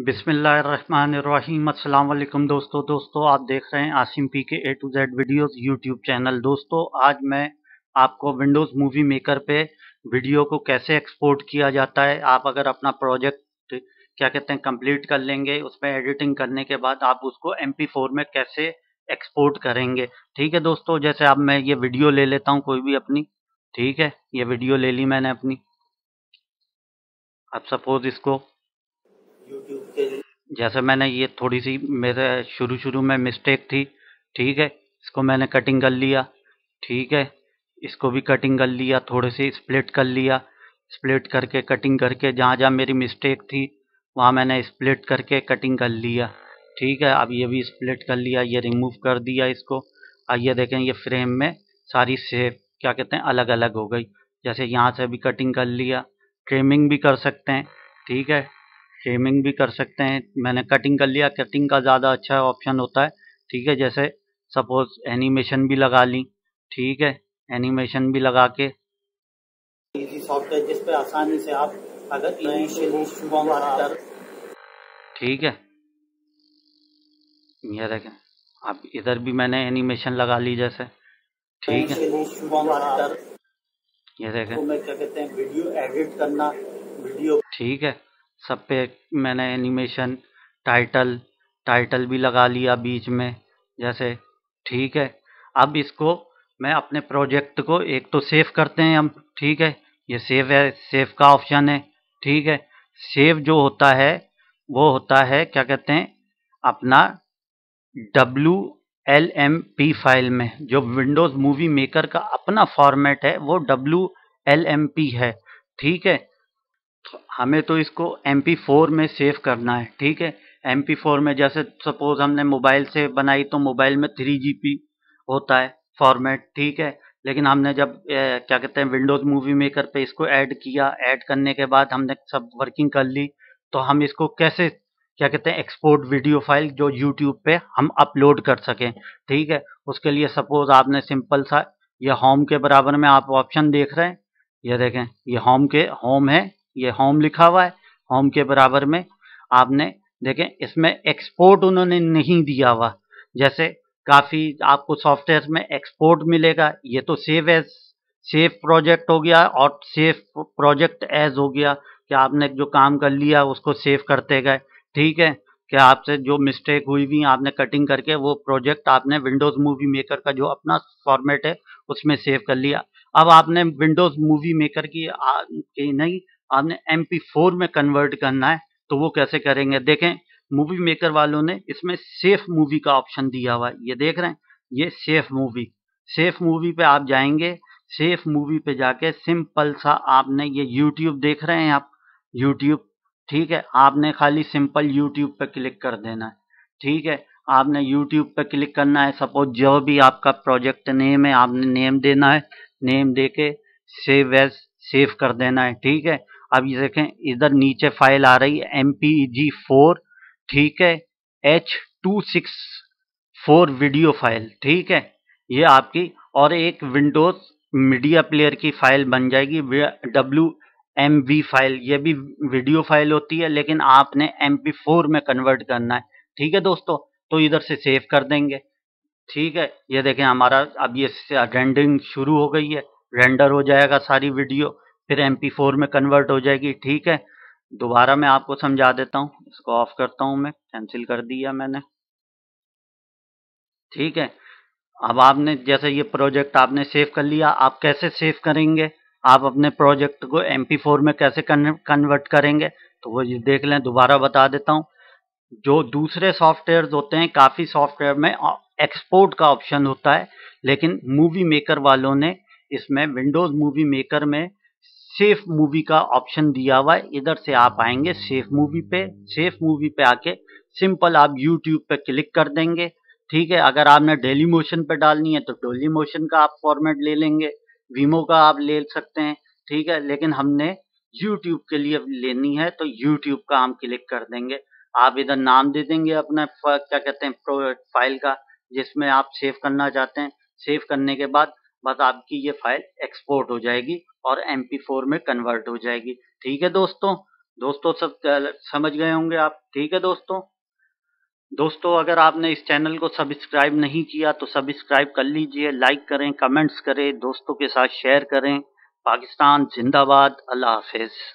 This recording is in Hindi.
बिसमीम अल्लाम दोस्तों दोस्तों आप देख रहे हैं Asim P K A to Z videos YouTube channel दोस्तों आज मैं आपको विंडोज़ मूवी मेकर पे वीडियो को कैसे एक्सपोर्ट किया जाता है आप अगर अपना प्रोजेक्ट क्या कहते हैं कंप्लीट कर लेंगे उसमें एडिटिंग करने के बाद आप उसको एम फोर में कैसे एक्सपोर्ट करेंगे ठीक है दोस्तों जैसे अब मैं ये वीडियो ले लेता हूँ कोई भी अपनी ठीक है ये वीडियो ले ली मैंने अपनी अब सपोज इसको जैसे मैंने ये थोड़ी सी मेरे शुरू शुरू में मिस्टेक थी ठीक है इसको मैंने कटिंग कर लिया ठीक है इसको भी कटिंग कर लिया थोड़े से स्प्लिट कर लिया स्प्लिट करके कटिंग करके जहाँ जहाँ मेरी मिस्टेक थी वहाँ मैंने स्प्लिट करके कटिंग कर लिया ठीक है अब ये भी स्प्लिट कर लिया ये रिमूव कर दिया इसको आइए ये देखें ये फ्रेम में सारी सेप क्या कहते हैं अलग अलग हो गई जैसे यहाँ से भी कटिंग कर लिया ट्रिमिंग भी कर सकते हैं ठीक है फ्रेमिंग भी कर सकते हैं मैंने कटिंग कर लिया कटिंग का ज़्यादा अच्छा ऑप्शन होता है ठीक है जैसे सपोज एनिमेशन भी लगा ली ठीक है एनिमेशन भी लगा के आसानी से आप अगर ठीक है ये देखें आप इधर भी मैंने एनिमेशन लगा ली जैसे ठीक है ये देखें तो मैं क्या कहते हैं वीडियो एडिट करना वीडियो ठीक है सब पे मैंने एनिमेशन टाइटल टाइटल भी लगा लिया बीच में जैसे ठीक है अब इसको मैं अपने प्रोजेक्ट को एक तो सेव करते हैं हम ठीक है ये सेव है सेव का ऑप्शन है ठीक है सेव जो होता है वो होता है क्या कहते हैं अपना W L M P file में जो विंडोज़ मूवी मेकर का अपना फॉर्मेट है वो डब्ल्यू एल एम पी है ठीक है तो हमें तो इसको एम पी फोर में सेव करना है ठीक है एम पी फोर में जैसे सपोज हमने मोबाइल से बनाई तो मोबाइल में थ्री जी पी होता है फॉर्मेट ठीक है लेकिन हमने जब ए, क्या कहते हैं विंडोज़ मूवी मेकर पे इसको ऐड किया ऐड करने के बाद हमने सब वर्किंग कर ली तो हम इसको कैसे क्या कहते हैं एक्सपोर्ट वीडियो फाइल जो यूट्यूब पे हम अपलोड कर सकें ठीक है उसके लिए सपोज आपने सिंपल सा ये होम के बराबर में आप ऑप्शन देख रहे हैं ये देखें ये होम के होम है ये होम लिखा हुआ है होम के बराबर में आपने देखें इसमें एक्सपोर्ट उन्होंने नहीं दिया हुआ जैसे काफ़ी आपको सॉफ्टवेयर में एक्सपोर्ट मिलेगा ये तो सेव एज सेफ प्रोजेक्ट हो गया और सेफ प्रोजेक्ट एज हो गया कि आपने जो काम कर लिया उसको सेव करते गए ठीक है कि आपसे जो मिस्टेक हुई हुई आपने कटिंग करके वो प्रोजेक्ट आपने विंडोज़ मूवी मेकर का जो अपना फॉर्मेट है उसमें सेव कर लिया अब आपने विंडोज़ मूवी मेकर की नहीं आपने एम फोर में कन्वर्ट करना है तो वो कैसे करेंगे देखें मूवी मेकर वालों ने इसमें सेफ मूवी का ऑप्शन दिया हुआ है ये देख रहे हैं ये सेफ मूवी सेफ मूवी पे आप जाएंगे सेफ मूवी पे जाके सिंपल सा आपने ये यूट्यूब देख रहे हैं आप यूट्यूब ठीक है आपने खाली सिंपल यूट्यूब पे क्लिक कर देना है ठीक है आपने यूट्यूब पे क्लिक करना है सपोज जो भी आपका प्रोजेक्ट नेम है आपने नेम देना है नेम दे के सेव एज सेव कर देना है ठीक है अब ये देखें इधर नीचे फाइल आ रही है एम पी जी फोर ठीक है H two six four video file ठीक है ये आपकी और एक विंडोज मीडिया प्लेयर की फाइल बन जाएगी डब्ल्यू एम वी फाइल ये भी वीडियो फाइल होती है लेकिन आपने एम पी फोर में कन्वर्ट करना है ठीक है दोस्तों तो इधर से सेव कर देंगे ठीक है ये देखें हमारा अब ये रेंडरिंग शुरू हो गई है रेंडर हो जाएगा सारी वीडियो फिर एम पी फोर में कन्वर्ट हो जाएगी ठीक है दोबारा मैं आपको समझा देता हूँ इसको ऑफ करता हूँ मैं कैंसिल कर दिया मैंने ठीक है अब आपने जैसे ये प्रोजेक्ट आपने सेव कर लिया आप कैसे सेव करेंगे आप अपने प्रोजेक्ट को एम पी फोर में कैसे कन्वर्ट करेंगे तो वो ये देख लें दोबारा बता देता हूँ जो दूसरे सॉफ्टवेयर होते हैं काफ़ी सॉफ्टवेयर में एक्सपोर्ट का ऑप्शन होता है लेकिन मूवी मेकर वालों ने इसमें विंडोज़ मूवी मेकर में सेफ मूवी का ऑप्शन दिया हुआ है इधर से आप आएंगे सेफ मूवी पे सेफ मूवी पे आके सिंपल आप यूट्यूब पे क्लिक कर देंगे ठीक है अगर आपने डेली मोशन पे डालनी है तो डेली मोशन का आप फॉर्मेट ले लेंगे वीमो का आप ले सकते हैं ठीक है लेकिन हमने यूट्यूब के लिए लेनी है तो यूट्यूब का हम क्लिक कर देंगे आप इधर नाम दे देंगे अपना क्या कहते हैं फाइल का जिसमें आप सेव करना चाहते हैं सेव करने के बाद बस आपकी ये फाइल एक्सपोर्ट हो जाएगी और एम फोर में कन्वर्ट हो जाएगी ठीक है दोस्तों दोस्तों सब समझ गए होंगे आप ठीक है दोस्तों दोस्तों अगर आपने इस चैनल को सब्सक्राइब नहीं किया तो सब्सक्राइब कर लीजिए लाइक करें कमेंट्स करें दोस्तों के साथ शेयर करें पाकिस्तान जिंदाबाद अल्लाह हाफिज़